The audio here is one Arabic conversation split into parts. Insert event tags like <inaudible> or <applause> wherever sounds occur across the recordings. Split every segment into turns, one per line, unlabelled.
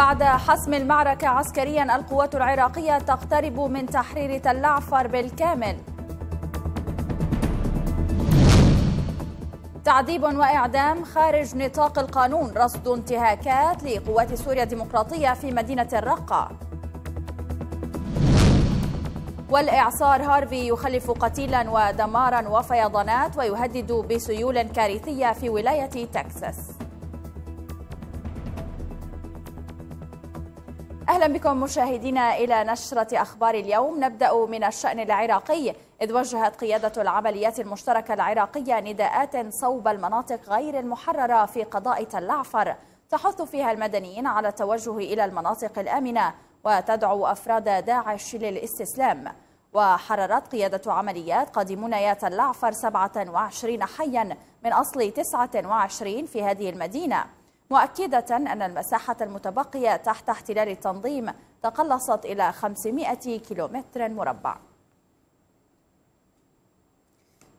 بعد حسم المعركة عسكريا القوات العراقية تقترب من تحرير تلعفر بالكامل تعذيب وإعدام خارج نطاق القانون رصد انتهاكات لقوات سوريا الديمقراطية في مدينة الرقة والإعصار هارفي يخلف قتيلا ودمارا وفيضانات ويهدد بسيول كارثية في ولاية تكساس أهلا بكم مشاهدينا إلى نشرة أخبار اليوم نبدأ من الشأن العراقي إذ وجهت قيادة العمليات المشتركة العراقية نداءات صوب المناطق غير المحررة في قضاء تل عفر تحث فيها المدنيين على التوجه إلى المناطق الآمنة وتدعو أفراد داعش للاستسلام وحررت قيادة عمليات قادمون تل عفر 27 حيا من أصل 29 في هذه المدينة مؤكدة أن المساحة المتبقية تحت احتلال التنظيم تقلصت إلى 500 كيلومتر مربع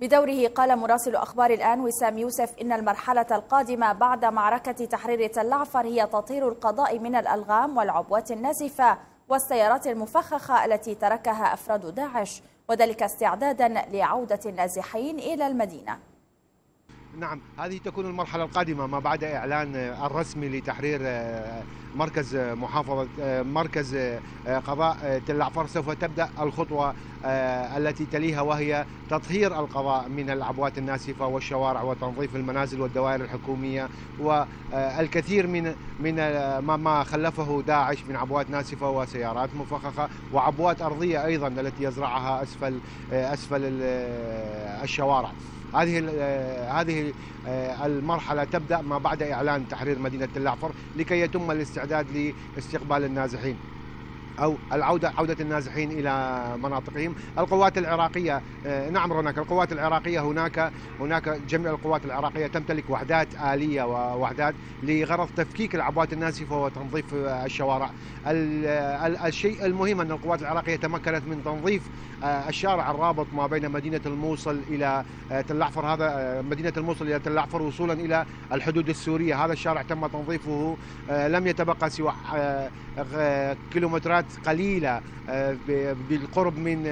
بدوره قال مراسل أخبار الآن وسام يوسف إن المرحلة القادمة بعد معركة تحرير تلعفر هي تطهير القضاء من الألغام والعبوات النازفة والسيارات المفخخة التي تركها أفراد داعش وذلك استعدادا لعودة النازحين إلى المدينة
نعم هذه تكون المرحلة القادمة ما بعد إعلان الرسمي لتحرير آه، مركز محافظة آه، مركز آه، قضاء تل عفر سوف تبدأ الخطوة التي تليها وهي تطهير القضاء من العبوات الناسفة والشوارع وتنظيف المنازل والدوائر الحكومية والكثير من من ما خلفه داعش من عبوات ناسفة وسيارات مفخخة وعبوات أرضية أيضا التي يزرعها أسفل أسفل الشوارع هذه آه، هذه آه، المرحله تبدا ما بعد اعلان تحرير مدينه اللعفر لكي يتم الاستعداد لاستقبال النازحين او العوده عوده النازحين الى مناطقهم، القوات العراقيه آه، نعم هناك القوات العراقيه هناك هناك جميع القوات العراقيه تمتلك وحدات اليه ووحدات لغرض تفكيك العبوات النازفه وتنظيف الشوارع. الشيء المهم ان القوات العراقيه تمكنت من تنظيف آه، الشارع الرابط ما بين مدينة الموصل إلى آه، تلعفر هذا آه، مدينة الموصل إلى تلعفر وصولا إلى الحدود السورية هذا الشارع تم تنظيفه لم يتبقى سوى كيلومترات قليلة بالقرب من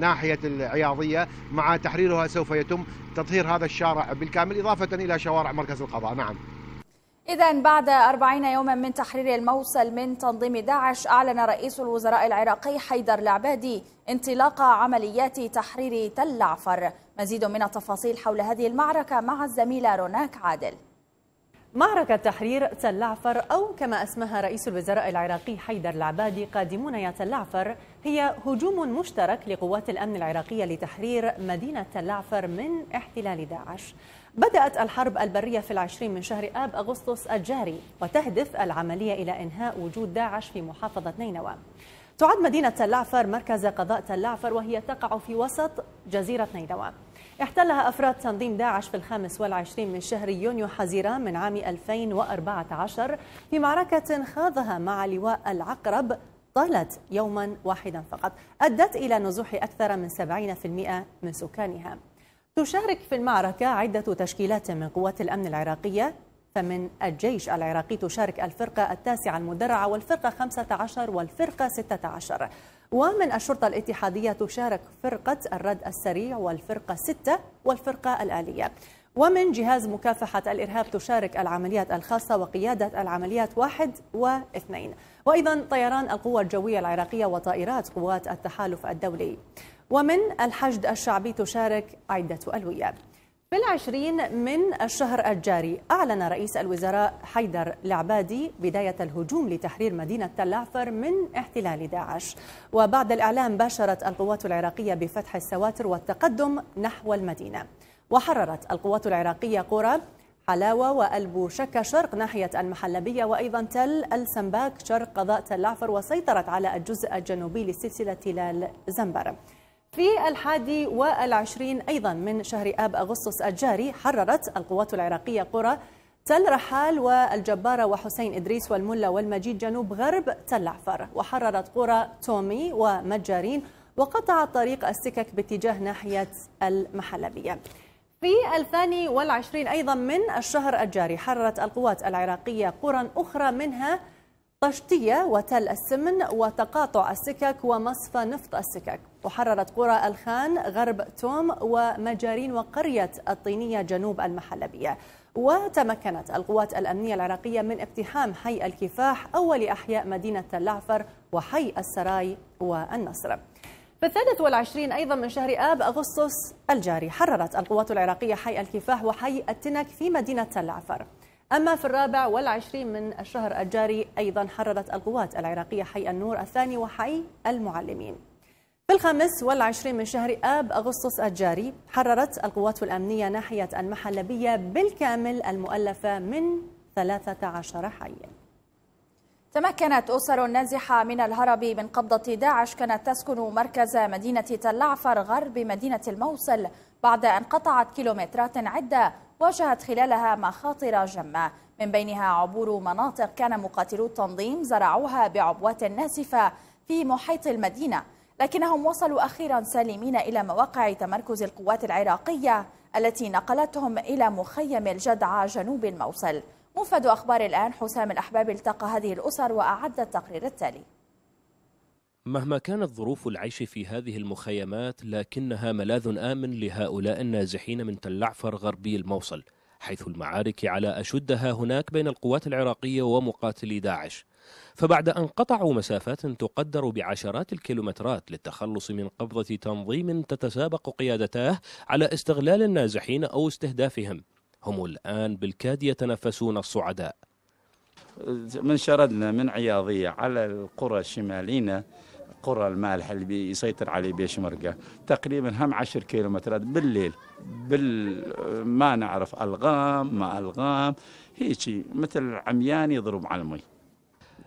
ناحية العياضية مع تحريرها سوف يتم تطهير هذا الشارع بالكامل إضافة إلى شوارع مركز القضاء نعم
إذا بعد 40 يوما من تحرير الموصل من تنظيم داعش أعلن رئيس الوزراء العراقي حيدر العبادي انطلاق عمليات تحرير تل عفر مزيد من التفاصيل حول هذه المعركة مع الزميلة روناك عادل معركة تحرير تل عفر أو
كما أسماها رئيس الوزراء العراقي حيدر العبادي قادمون يا تل عفر هي هجوم مشترك لقوات الأمن العراقية لتحرير مدينة تل عفر من احتلال داعش بدأت الحرب البرية في العشرين من شهر آب أغسطس الجاري وتهدف العملية إلى إنهاء وجود داعش في محافظة نينوى تعد مدينة تلعفر مركز قضاء تلعفر وهي تقع في وسط جزيرة نينوى احتلها أفراد تنظيم داعش في الخامس والعشرين من شهر يونيو حزيران من عام 2014 في معركة خاضها مع لواء العقرب طالت يوما واحدا فقط أدت إلى نزوح أكثر من 70% من سكانها تشارك في المعركة عدة تشكيلات من قوات الأمن العراقية فمن الجيش العراقي تشارك الفرقة التاسعة المدرعة والفرقة 15 والفرقة 16 ومن الشرطة الاتحادية تشارك فرقة الرد السريع والفرقة 6 والفرقة الآلية ومن جهاز مكافحة الإرهاب تشارك العمليات الخاصة وقيادة العمليات واحد واثنين وأيضا طيران القوة الجوية العراقية وطائرات قوات التحالف الدولي ومن الحشد الشعبي تشارك عدة ألوية في العشرين من الشهر الجاري أعلن رئيس الوزراء حيدر العبادي بداية الهجوم لتحرير مدينة تلعفر من احتلال داعش وبعد الإعلام باشرت القوات العراقية بفتح السواتر والتقدم نحو المدينة وحررت القوات العراقية قرى حلاوة وألبو شكا شرق ناحية المحلبية وأيضا تل السنباك شرق قضاء تلعفر وسيطرت على الجزء الجنوبي لسلسلة تلال زنبر في الحادي والعشرين أيضا من شهر آب أغسطس الجاري حررت القوات العراقية قرى تل رحال والجبارة وحسين إدريس والملا والمجيد جنوب غرب تل عفر وحررت قرى تومي ومجارين وقطعت طريق السكك باتجاه ناحية المحلبية في الثاني والعشرين أيضا من الشهر الجاري حررت القوات العراقية قرى أخرى منها طشتية وتل السمن وتقاطع السكك ومصفى نفط السكك وحررت قرى الخان غرب توم ومجارين وقرية الطينية جنوب المحلبية وتمكنت القوات الأمنية العراقية من اقتحام حي الكفاح أول أحياء مدينة العفر وحي السراي والنصر في الثالث والعشرين أيضا من شهر آب أغسطس الجاري حررت القوات العراقية حي الكفاح وحي التنك في مدينة العفر أما في الرابع والعشرين من الشهر الجاري أيضا حررت القوات العراقية حي النور الثاني وحي المعلمين في الخامس والعشرين من شهر آب أغسطس الجاري حررت القوات الأمنية ناحية المحلبية بالكامل المؤلفة من 13 حي
تمكنت أسر نازحة من الهرب من قبضة داعش كانت تسكن مركز مدينة تلعفر غرب مدينة الموصل بعد أن قطعت كيلومترات عدة واجهت خلالها مخاطر جمة من بينها عبور مناطق كان مقاتلو التنظيم زرعوها بعبوات ناسفة في محيط المدينة لكنهم وصلوا أخيرا سالمين إلى مواقع تمركز القوات العراقية التي نقلتهم إلى مخيم الجدعى جنوب الموصل مفاد أخبار الآن حسام الأحباب التقى هذه الأسر وأعد التقرير التالي
مهما كانت ظروف العيش في هذه المخيمات لكنها ملاذ آمن لهؤلاء النازحين من تل عفر غربي الموصل حيث المعارك على أشدها هناك بين القوات العراقية ومقاتلي داعش فبعد أن قطعوا مسافات تقدر بعشرات الكيلومترات للتخلص من قبضة تنظيم تتسابق قيادتاه على استغلال النازحين أو استهدافهم هم الآن بالكاد يتنفسون الصعداء
من شردنا من عياضية على القرى الشمالينا قرى المالح اللي بيسيطر عليه بيشمرقة تقريبا هم عشر كيلومترات بالليل بال ما نعرف ألغام ما ألغام هيجي مثل عميان يضرب على المي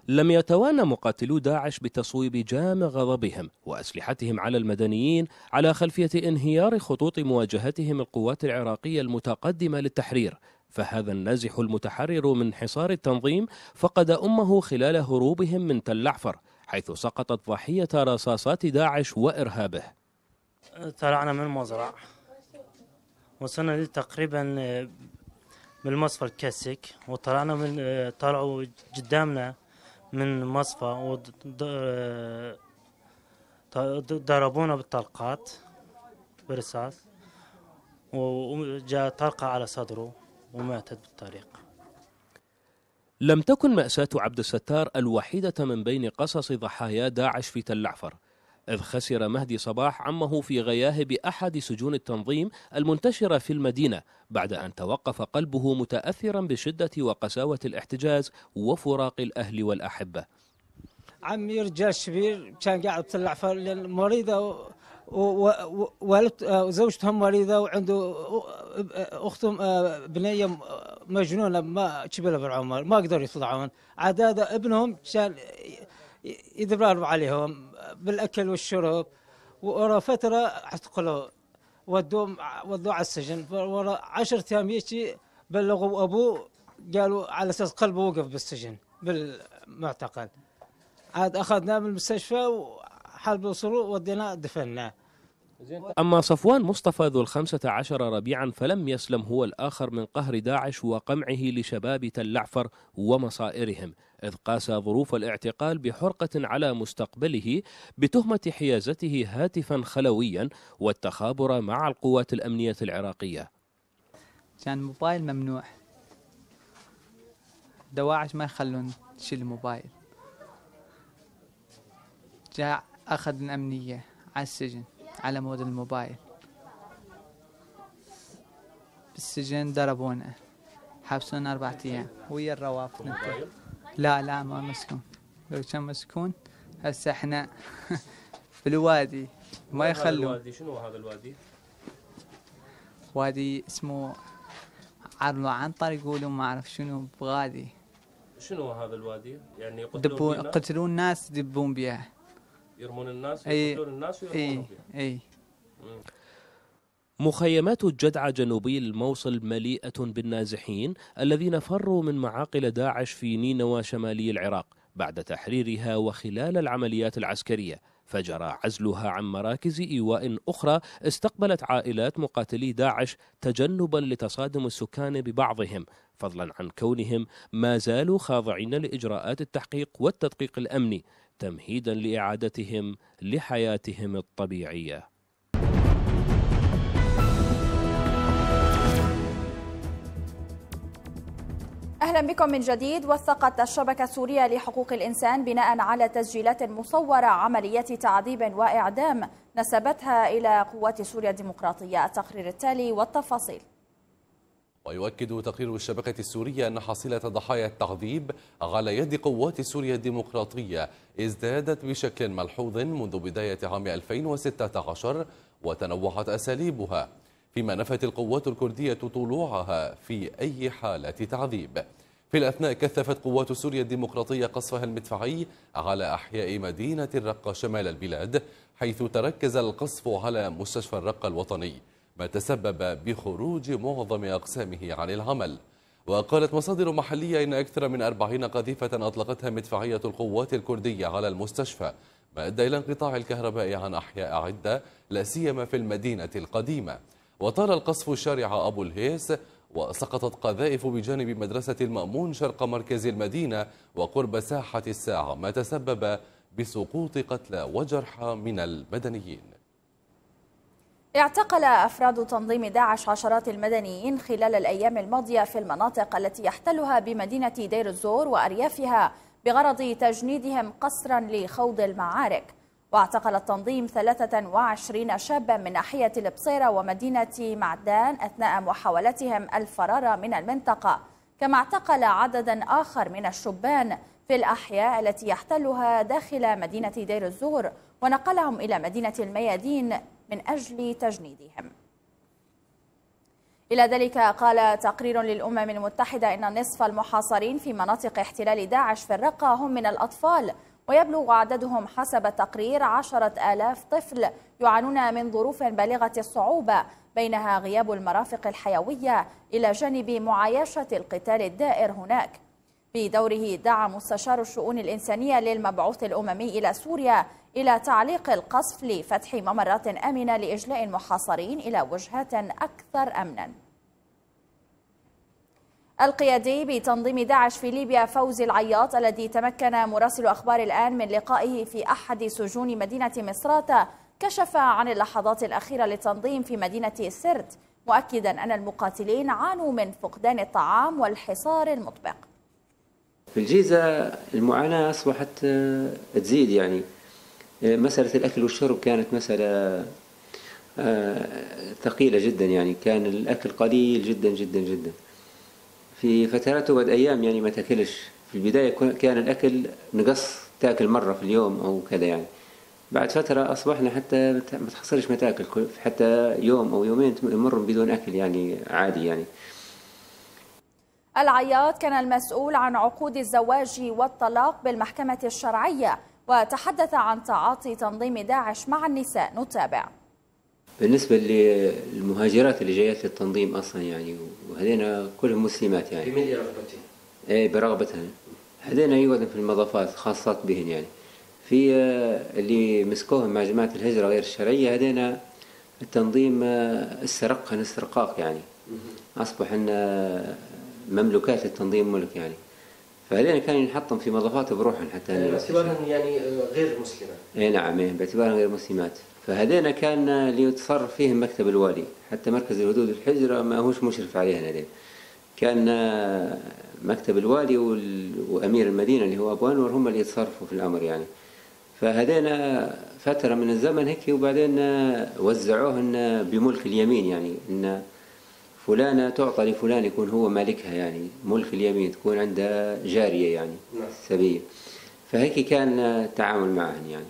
لم يتوانى مقاتلو داعش بتصويب جام غضبهم وأسلحتهم على المدنيين على خلفية انهيار خطوط مواجهتهم القوات العراقية المتقدمة للتحرير فهذا النازح المتحرر من حصار التنظيم فقد أمه خلال هروبهم من تل أحفر حيث سقطت ضحية رصاصات داعش وإرهابه
طلعنا من المزرعة وصلنا تقريبا من آه، مصفى الكاسك وطلعنا من آه، طلعوا قدامنا من المصفى وضربونا آه، بالطلقات برصاص وجاء طلقة على صدره وماتت بالطريق
لم تكن مأساة عبد الستار الوحيدة من بين قصص ضحايا داعش في تل عفر إذ خسر مهدي صباح عمه في غياهب أحد سجون التنظيم المنتشرة في المدينة بعد أن توقف قلبه متأثرا بشدة وقساوة الاحتجاز وفراق الأهل والأحبة
عمي رجال شبير كان قاعد تلعفر تل عفر مريضة وزوجتهم آه، مريضه وعنده اختهم آه، بنيه مجنونه ما تشبه بالعمر ما قدروا يطلعون عاد هذا ابنهم كان يدبروا عليهم بالاكل والشرب ورا فتره اعتقلوا ودوه ودوه على السجن ورا 10 ايام يجي بلغوا ابوه قالوا على اساس قلبه وقف بالسجن بالمعتقل عاد اخذناه من المستشفى وحال بوصلوا وديناه
دفناه
أما صفوان مصطفى ذو الخمسة عشر ربيعا فلم يسلم هو الآخر من قهر داعش وقمعه لشباب تلعفر ومصائرهم إذ قاس ظروف الاعتقال بحرقة على مستقبله بتهمة حيازته هاتفا خلويا والتخابر مع القوات الأمنية العراقية
كان موبايل ممنوع دواعش ما يخلون تشيل موبايل جاء أخذ الأمنية على السجن على مود الموبايل بالسجن ضربونا حبسونا أربعة أيام ويا الروافد لا لا ما مسكون لو كان مسكون هسه احنا <laughs> في الوادي ما يخلون الوادي
شنو هذا الوادي؟
وادي اسمه عرلو عنطر يقولوا ما اعرف شنو بغادي
شنو هذا الوادي؟ يعني يقتلون الناس قتلون
ناس يدبون بها يرمون الناس ويقتلون الناس ويرمونهم اي
مخيمات الجدعة جنوبي الموصل مليئة بالنازحين الذين فروا من معاقل داعش في نينوى شمالي العراق بعد تحريرها وخلال العمليات العسكرية فجرى عزلها عن مراكز إيواء أخرى استقبلت عائلات مقاتلي داعش تجنبا لتصادم السكان ببعضهم فضلا عن كونهم ما زالوا خاضعين لإجراءات التحقيق والتدقيق الأمني تمهيدا لاعادتهم لحياتهم الطبيعيه
اهلا بكم من جديد وثقت الشبكه السوريه لحقوق الانسان بناء على تسجيلات مصوره عمليه تعذيب واعدام نسبتها الى قوات سوريا الديمقراطيه التقرير التالي والتفاصيل
ويؤكد تقرير الشبكة السورية أن حصيلة ضحايا التعذيب على يد قوات سوريا الديمقراطية ازدادت بشكل ملحوظ منذ بداية عام 2016 وتنوعت أساليبها فيما نفت القوات الكردية طلوعها في أي حالة تعذيب في الأثناء كثفت قوات سوريا الديمقراطية قصفها المدفعي على أحياء مدينة الرقة شمال البلاد حيث تركز القصف على مستشفى الرقة الوطني ما تسبب بخروج معظم أقسامه عن العمل وقالت مصادر محلية إن أكثر من 40 قذيفة أطلقتها مدفعية القوات الكردية على المستشفى ما أدى إلى انقطاع الكهرباء عن أحياء عدة لا سيما في المدينة القديمة وطال القصف شارع أبو الهيس وسقطت قذائف بجانب مدرسة المأمون شرق مركز المدينة وقرب ساحة الساعة ما تسبب بسقوط قتلى وجرحى من المدنيين
اعتقل أفراد تنظيم داعش عشرات المدنيين خلال الأيام الماضية في المناطق التي يحتلها بمدينة دير الزور وأريافها بغرض تجنيدهم قصرا لخوض المعارك واعتقل التنظيم 23 شابا من ناحية البصيرة ومدينة معدان أثناء محاولتهم الفرار من المنطقة كما اعتقل عددا آخر من الشبان في الأحياء التي يحتلها داخل مدينة دير الزور ونقلهم إلى مدينة الميادين من أجل تجنيدهم إلى ذلك قال تقرير للأمم المتحدة أن نصف المحاصرين في مناطق احتلال داعش في الرقة هم من الأطفال ويبلغ عددهم حسب التقرير عشرة آلاف طفل يعانون من ظروف بالغة الصعوبة بينها غياب المرافق الحيوية إلى جانب معايشة القتال الدائر هناك بدوره دعا مستشار الشؤون الإنسانية للمبعوث الأممي إلى سوريا إلى تعليق القصف لفتح ممرات آمنة لإجلاء المحاصرين إلى وجهات أكثر أمناً القيادي بتنظيم داعش في ليبيا فوزي العياط الذي تمكن مراسل أخبار الآن من لقائه في أحد سجون مدينة مصراتة كشف عن اللحظات الأخيرة للتنظيم في مدينة سرت مؤكدا أن المقاتلين عانوا من فقدان الطعام والحصار المطبق
في الجيزة المعاناة أصبحت آه، تزيد يعني آه، مسألة الأكل والشرب كانت مسألة آه، ثقيلة جدا يعني كان الأكل قليل جدا جدا جدا في فترات وبعد أيام يعني ما تاكلش في البداية كان الأكل نقص تاكل مرة في اليوم أو كذا يعني بعد فترة أصبحنا حتى ما تحصلش ما تاكل حتى يوم أو يومين يمر بدون أكل يعني عادي يعني
العياط كان المسؤول عن عقود الزواج والطلاق بالمحكمة الشرعية وتحدث عن تعاطي تنظيم داعش مع النساء نتابع
بالنسبة للمهاجرات اللي جايات للتنظيم أصلا يعني وهذين كلهم مسلمات يعني بملي رغبتهن إيه برغبتهم هذين يقعدن في المضافات خاصة بهن يعني في آه، اللي مسكوهم مع جماعة الهجرة غير الشرعية هذين التنظيم استرقهن آه، استرقاق يعني أصبح أن آه، مملوكات التنظيم الملك يعني فهذين كان ينحطم في مضافات بروحهم حتى آه، يعني باعتبارهم يعني غير مسلمات اي نعم إيه، باعتبارهم غير مسلمات فهذين كان ليتصرف فيهم مكتب الوالي حتى مركز الهدود الحجرة ما هوش مشرف عليها هذين كان آه، مكتب الوالي وأمير المدينة اللي هو أبو أنور هم اللي يتصرفوا في الأمر يعني فهذينا فترة من الزمن هيك وبعدين آه، وزعوهن بملك اليمين يعني إن فلانة تعطى لفلان يكون هو مالكها يعني ملك اليمين تكون عندها جارية يعني نعم. سبية فهيك كان التعامل معهم يعني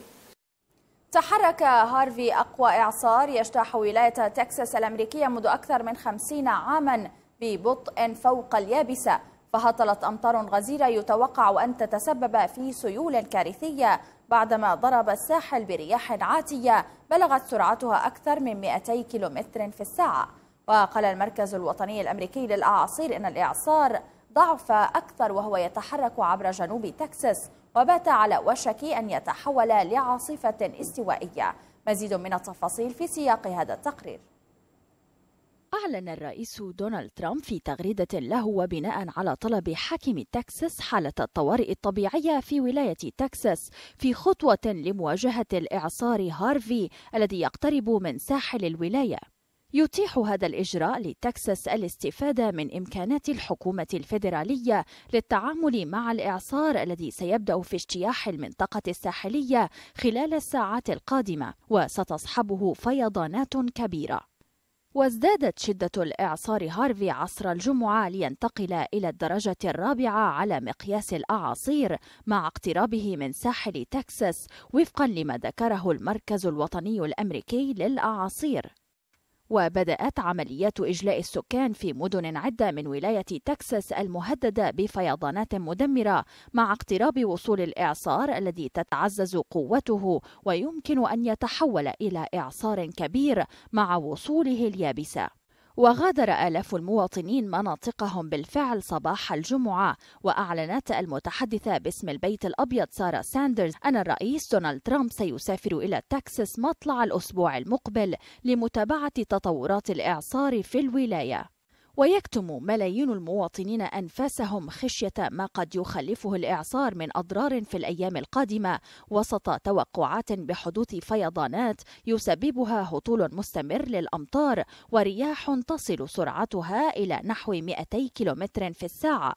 تحرك هارفي أقوى إعصار يجتاح ولاية تكساس الأمريكية منذ أكثر من خمسين عاما ببطء فوق اليابسة فهطلت أمطار غزيرة يتوقع أن تتسبب في سيول كارثية بعدما ضرب الساحل برياح عاتية بلغت سرعتها أكثر من 200 كيلومتر في الساعة وقال المركز الوطني الأمريكي للأعاصير أن الإعصار ضعف أكثر وهو يتحرك عبر جنوب تكساس وبات على وشك أن يتحول لعاصفة استوائية مزيد من التفاصيل في سياق هذا التقرير أعلن الرئيس دونالد ترامب في تغريدة له وبناء على طلب حاكم تكساس حالة الطوارئ الطبيعية في ولاية تكساس في خطوة لمواجهة الإعصار هارفي الذي يقترب من ساحل الولاية يتيح هذا الإجراء لتكساس الاستفادة من إمكانات الحكومة الفيدرالية للتعامل مع الإعصار الذي سيبدأ في اجتياح المنطقة الساحلية خلال الساعات القادمة وستصحبه فيضانات كبيرة. وازدادت شدة الإعصار هارفي عصر الجمعة لينتقل إلى الدرجة الرابعة على مقياس الأعاصير مع اقترابه من ساحل تكساس وفقا لما ذكره المركز الوطني الأمريكي للأعاصير وبدأت عمليات إجلاء السكان في مدن عدة من ولاية تكساس المهددة بفيضانات مدمرة مع اقتراب وصول الإعصار الذي تتعزز قوته ويمكن أن يتحول إلى إعصار كبير مع وصوله اليابسة وغادر آلاف المواطنين مناطقهم بالفعل صباح الجمعة وأعلنت المتحدثة باسم البيت الأبيض سارة ساندرز أن الرئيس دونالد ترامب سيسافر إلى تكساس مطلع الأسبوع المقبل لمتابعة تطورات الإعصار في الولاية ويكتم ملايين المواطنين انفاسهم خشيه ما قد يخلفه الاعصار من اضرار في الايام القادمه وسط توقعات بحدوث فيضانات يسببها هطول مستمر للامطار ورياح تصل سرعتها الى نحو 200 كيلومتر في الساعه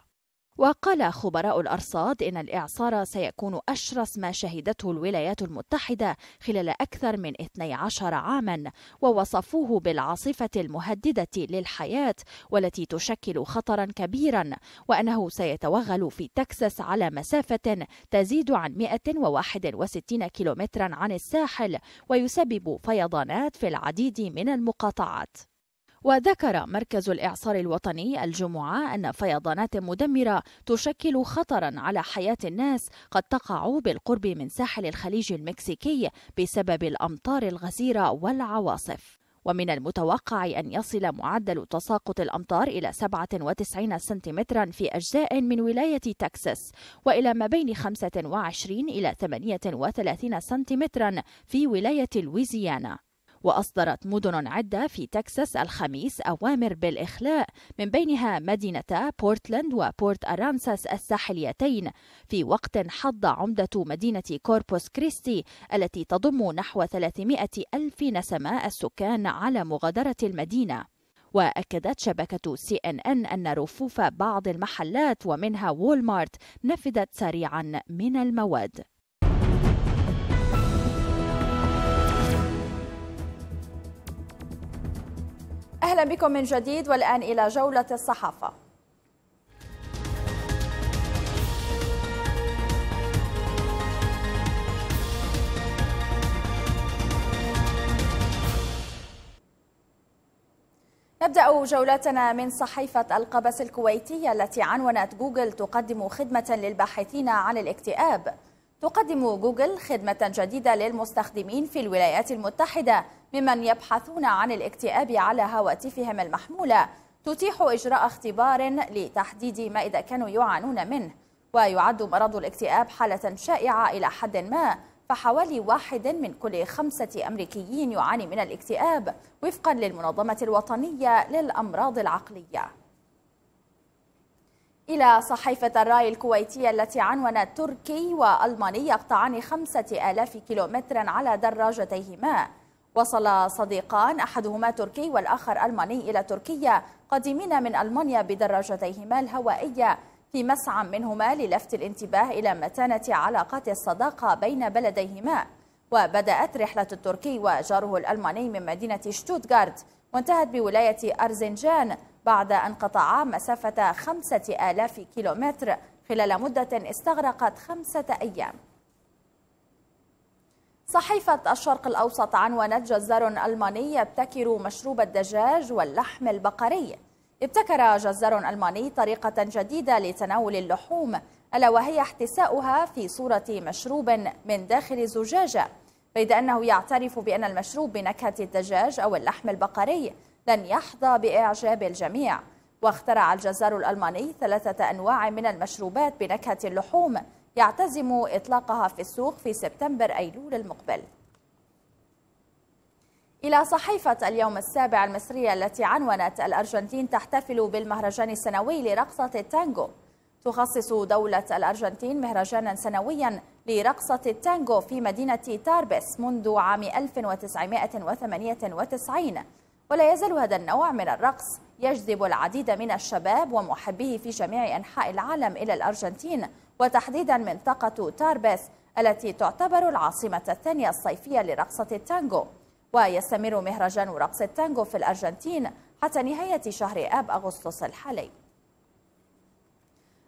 وقال خبراء الأرصاد إن الإعصار سيكون أشرس ما شهدته الولايات المتحدة خلال أكثر من 12 عاما ووصفوه بالعاصفة المهددة للحياة والتي تشكل خطرا كبيرا وأنه سيتوغل في تكساس على مسافة تزيد عن 161 كيلومترا عن الساحل ويسبب فيضانات في العديد من المقاطعات وذكر مركز الإعصار الوطني الجمعة أن فيضانات مدمرة تشكل خطرا على حياة الناس قد تقع بالقرب من ساحل الخليج المكسيكي بسبب الأمطار الغزيرة والعواصف ومن المتوقع أن يصل معدل تساقط الأمطار إلى 97 سنتيمترا في أجزاء من ولاية تكساس وإلى ما بين 25 إلى 38 سنتيمترا في ولاية لويزيانا وأصدرت مدن عدة في تكساس الخميس أوامر بالإخلاء من بينها مدينتا بورتلاند وبورت أرانساس الساحليتين في وقت حض عمدة مدينة كوربوس كريستي التي تضم نحو 300 ألف نسمة السكان على مغادرة المدينة وأكدت شبكة سي إن إن أن رفوف بعض المحلات ومنها وول مارت نفدت سريعا من المواد أهلا بكم من جديد والآن إلى جولة الصحافة نبدأ جولتنا من صحيفة القبس الكويتية التي عنونت جوجل تقدم خدمة للباحثين عن الاكتئاب تقدم جوجل خدمة جديدة للمستخدمين في الولايات المتحدة ممن يبحثون عن الاكتئاب على هواتفهم المحمولة تتيح إجراء اختبار لتحديد ما إذا كانوا يعانون منه ويعد مرض الاكتئاب حالة شائعة إلى حد ما فحوالي واحد من كل خمسة أمريكيين يعاني من الاكتئاب وفقا للمنظمة الوطنية للأمراض العقلية إلى صحيفة الراي الكويتية التي عنونت تركي وألماني يقطعان خمسة آلاف كيلومترا على دراجتيهما وصل صديقان أحدهما تركي والآخر ألماني إلى تركيا قادمين من ألمانيا بدراجتيهما الهوائية في مسعى منهما للفت الانتباه إلى متانة علاقات الصداقة بين بلديهما وبدأت رحلة التركي وجاره الألماني من مدينة شتوتغارت وانتهت بولاية أرزنجان بعد أن قطعا مسافة خمسة آلاف كيلومتر خلال مدة استغرقت خمسة أيام صحيفة الشرق الأوسط عنونت جزار ألماني يبتكر مشروب الدجاج واللحم البقري ابتكر جزار ألماني طريقة جديدة لتناول اللحوم ألا وهي احتساؤها في صورة مشروب من داخل زجاجة بيد أنه يعترف بأن المشروب بنكهة الدجاج أو اللحم البقري لن يحظى بإعجاب الجميع واخترع الجزار الألماني ثلاثة أنواع من المشروبات بنكهة اللحوم يعتزم إطلاقها في السوق في سبتمبر أيلول المقبل إلى صحيفة اليوم السابع المصرية التي عنونت الأرجنتين تحتفل بالمهرجان السنوي لرقصة التانجو تخصص دولة الأرجنتين مهرجانا سنويا لرقصة التانجو في مدينة تاربس منذ عام 1998 ولا يزال هذا النوع من الرقص يجذب العديد من الشباب ومحبيه في جميع أنحاء العالم إلى الأرجنتين وتحديدا منطقة تاربس التي تعتبر العاصمة الثانية الصيفية لرقصة التانجو ويستمر مهرجان رقص التانجو في الأرجنتين حتى نهاية شهر آب أغسطس الحالي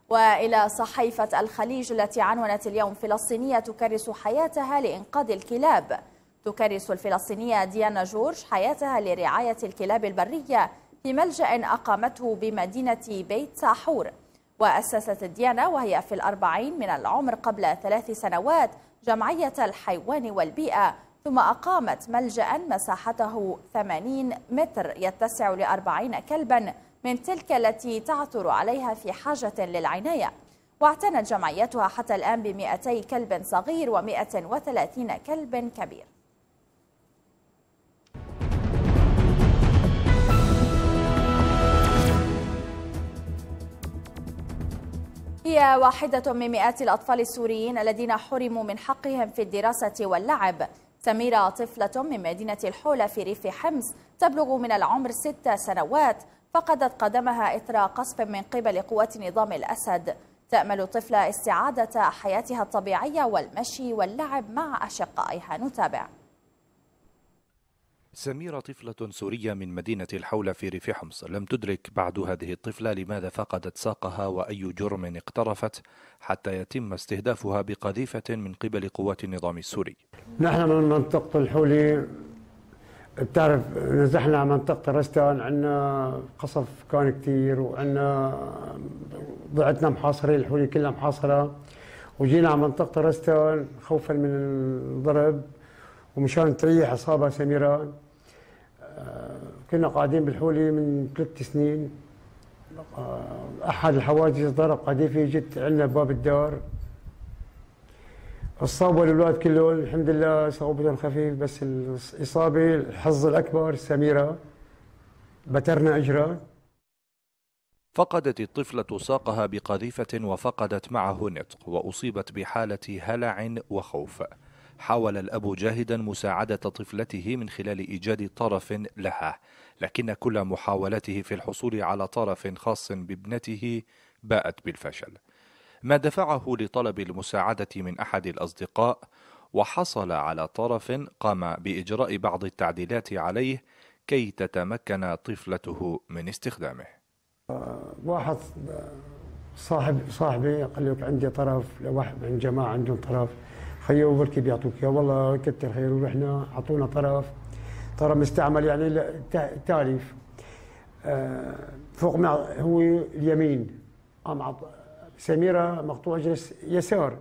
وإلى صحيفة الخليج التي عنونت اليوم فلسطينية تكرس حياتها لإنقاذ الكلاب تكرس الفلسطينية ديانا جورج حياتها لرعاية الكلاب البرية في ملجأ أقامته بمدينة بيت ساحور وأسست ديانا وهي في الأربعين من العمر قبل ثلاث سنوات جمعية الحيوان والبيئة ثم أقامت ملجأ مساحته 80 متر يتسع لأربعين كلبا من تلك التي تعثر عليها في حاجة للعناية واعتنت جمعيتها حتى الآن ب 200 كلب صغير و 130 كلب كبير هي واحدة من مئات الأطفال السوريين الذين حرموا من حقهم في الدراسة واللعب سميرة طفلة من مدينة الحولة في ريف حمص تبلغ من العمر ست سنوات فقدت قدمها إثر قصف من قبل قوات نظام الأسد تأمل الطفلة استعادة حياتها الطبيعية والمشي واللعب مع أشقائها نتابع
سميرة طفلة سورية من مدينة الحولة في ريف حمص لم تدرك بعد هذه الطفلة لماذا فقدت ساقها وأي جرم اقترفت حتى يتم استهدافها بقذيفة من قبل قوات النظام السوري
نحن من منطقة الحولي بتعرف نزحنا على منطقة رستان عندنا قصف كان كثير وعندنا ضعتنا محاصرة الحولي كلها محاصرة وجينا على منطقة رستان خوفا من الضرب ومشان تريح عصابة سميران كنا قاعدين بالحولي من ثلاث سنين احد الحواجز ضرب قذيفه جت عندنا باب الدار الصابوا الاولاد كلهم الحمد لله صعوبتهم خفيف بس الاصابه الحظ الاكبر سميره بترنا اجرها
فقدت الطفلة ساقها بقذيفة وفقدت معه نطق وأصيبت بحالة هلع وخوف حاول الأب جاهدا مساعدة طفلته من خلال إيجاد طرف لها لكن كل محاولته في الحصول على طرف خاص بابنته باءت بالفشل ما دفعه لطلب المساعدة من أحد الأصدقاء وحصل على طرف قام بإجراء بعض التعديلات عليه كي تتمكن طفلته من استخدامه
واحد صاحب صاحبي قال لك عندي طرف لواحد من جماعة عندهم طرف خيو بركي بيعطوك يا والله كتر خير ورحنا اعطونا طرف طرف مستعمل يعني تعريف آه، فوق هو اليمين قام سميره مقطوع جلس يسار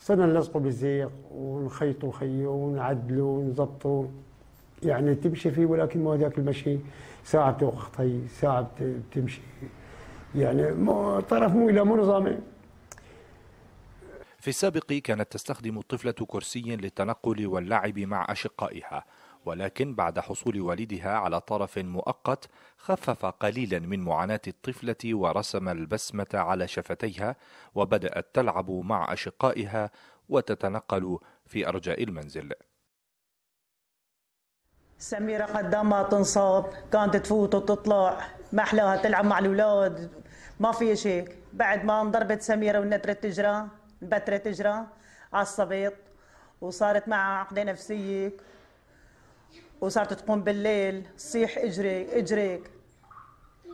صرنا نلصقه بالزيق ونخيطه خيو ونعدله ونظبطه يعني تمشي فيه ولكن ما ذاك المشي ساعة بتوقف ساعة بتمشي يعني مو طرف مو إلى منظمة
في السابق كانت تستخدم الطفلة كرسي للتنقل واللعب مع أشقائها ولكن بعد حصول والدها على طرف مؤقت خفف قليلا من معاناة الطفلة ورسم البسمة على شفتيها وبدأت تلعب مع أشقائها وتتنقل في أرجاء المنزل
سميرة قدامها تنصاب كانت تفوت وتطلع ما أحلاها تلعب مع الأولاد ما في شيء بعد ما انضربت سميرة ونترت تجرى بترت اجرها عصبت وصارت معها عقده نفسيه وصارت تقوم بالليل صيح اجري اجريك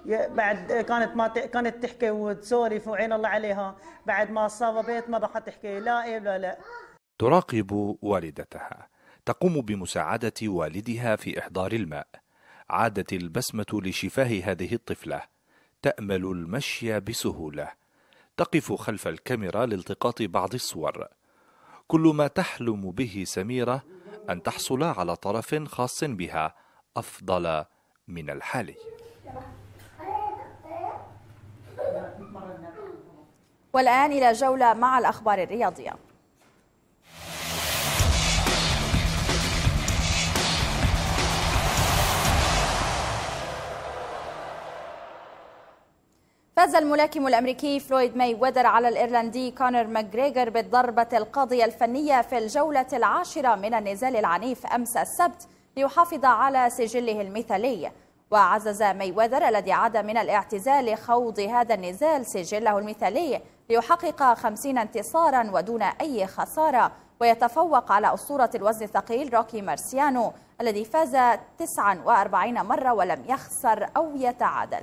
بعد كانت ما ت... كانت تحكي وتسولف وعين الله عليها بعد ما صابت ما بقى تحكي لا ايه لا لا
تراقب والدتها تقوم بمساعدة والدها في إحضار الماء عادت البسمة لشفاه هذه الطفلة تأمل المشي بسهولة تقف خلف الكاميرا لالتقاط بعض الصور كل ما تحلم به سميرة أن تحصل على طرف خاص بها أفضل من الحالي
والآن إلى جولة مع الأخبار الرياضية فاز الملاكم الأمريكي فلويد ماي ويذر على الإيرلندي كونر ماكغريغر بالضربة القاضية الفنية في الجولة العاشرة من النزال العنيف أمس السبت ليحافظ على سجله المثالي وعزز ماي ويذر الذي عاد من الاعتزال لخوض هذا النزال سجله المثالي ليحقق 50 انتصارا ودون أي خسارة ويتفوق على أسطورة الوزن الثقيل روكي مارسيانو الذي فاز 49 مرة ولم يخسر أو يتعادل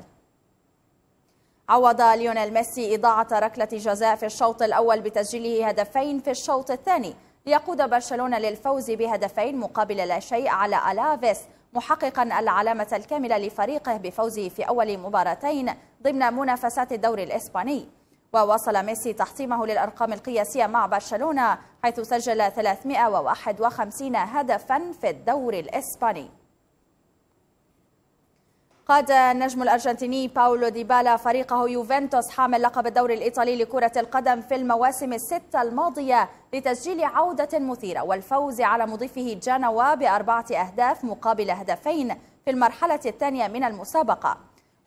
عوض ليونيل ميسي إضاعة ركلة جزاء في الشوط الأول بتسجيله هدفين في الشوط الثاني ليقود برشلونة للفوز بهدفين مقابل لا شيء على ألافيس محققا العلامة الكاملة لفريقه بفوزه في أول مباراتين ضمن منافسات الدوري الإسباني وواصل ميسي تحطيمه للأرقام القياسية مع برشلونة حيث سجل 351 هدفا في الدوري الإسباني قاد النجم الأرجنتيني باولو ديبالا فريقه يوفنتوس حامل لقب الدوري الإيطالي لكرة القدم في المواسم الستة الماضية لتسجيل عودة مثيرة والفوز على مضيفه جانوا بأربعة أهداف مقابل هدفين في المرحلة الثانية من المسابقة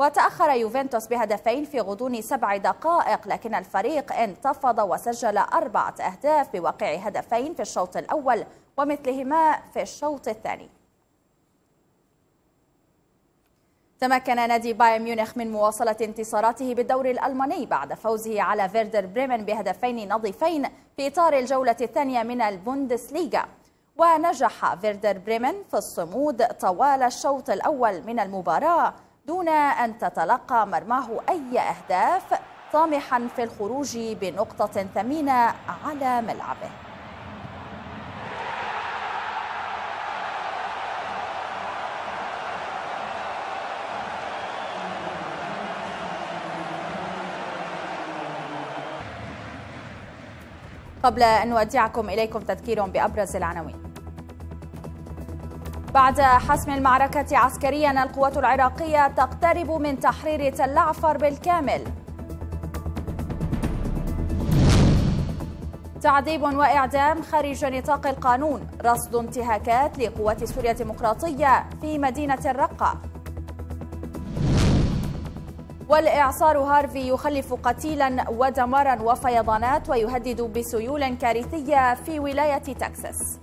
وتأخر يوفنتوس بهدفين في غضون سبع دقائق لكن الفريق انتفض وسجل أربعة أهداف بواقع هدفين في الشوط الأول ومثلهما في الشوط الثاني تمكن نادي بايرن ميونخ من مواصلة انتصاراته بالدوري الألماني بعد فوزه على فيردر بريمن بهدفين نظيفين في إطار الجولة الثانية من البوندسليغا ونجح فيردر بريمن في الصمود طوال الشوط الأول من المباراة دون أن تتلقى مرماه أي أهداف طامحا في الخروج بنقطة ثمينة على ملعبه قبل أن نودعكم إليكم تذكير بأبرز العناوين بعد حسم المعركة عسكريا القوات العراقية تقترب من تحرير تل عفر بالكامل تعذيب وإعدام خارج نطاق القانون رصد انتهاكات لقوات سوريا الديمقراطية في مدينة الرقة والإعصار هارفي يخلف قتيلا ودمارا وفيضانات ويهدد بسيول كارثية في ولاية تكساس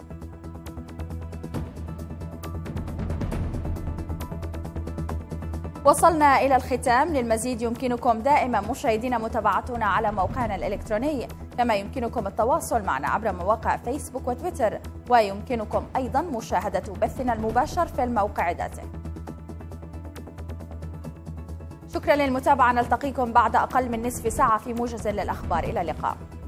وصلنا إلى الختام للمزيد يمكنكم دائما مشاهدينا متابعتنا على موقعنا الإلكتروني كما يمكنكم التواصل معنا عبر مواقع فيسبوك وتويتر ويمكنكم أيضا مشاهدة بثنا المباشر في الموقع ذاته شكرا للمتابعة نلتقيكم بعد أقل من نصف ساعة في موجز للأخبار إلى اللقاء